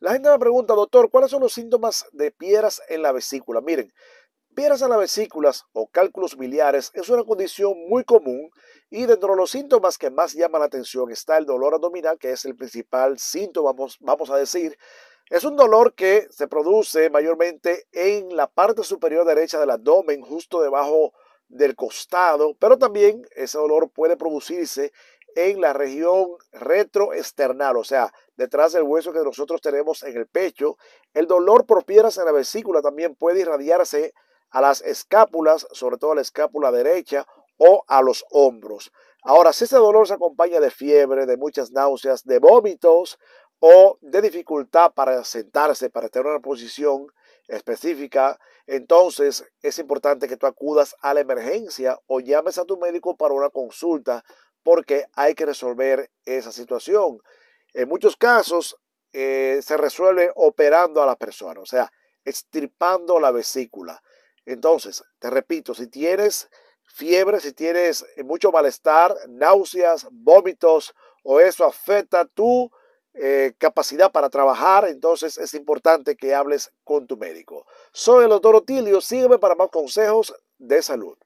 La gente me pregunta, doctor, ¿cuáles son los síntomas de piedras en la vesícula? Miren, piedras en la vesículas o cálculos biliares es una condición muy común y dentro de los síntomas que más llaman la atención está el dolor abdominal, que es el principal síntoma, vamos a decir. Es un dolor que se produce mayormente en la parte superior derecha del abdomen, justo debajo del costado, pero también ese dolor puede producirse en la región retroesternal, o sea, detrás del hueso que nosotros tenemos en el pecho. El dolor por piedras en la vesícula también puede irradiarse a las escápulas, sobre todo a la escápula derecha o a los hombros. Ahora, si ese dolor se acompaña de fiebre, de muchas náuseas, de vómitos o de dificultad para sentarse, para tener una posición específica, entonces es importante que tú acudas a la emergencia o llames a tu médico para una consulta porque hay que resolver esa situación. En muchos casos eh, se resuelve operando a la persona, o sea, extirpando la vesícula. Entonces, te repito, si tienes fiebre, si tienes mucho malestar, náuseas, vómitos, o eso afecta tu eh, capacidad para trabajar, entonces es importante que hables con tu médico. Soy el doctor Otilio, sígueme para más consejos de salud.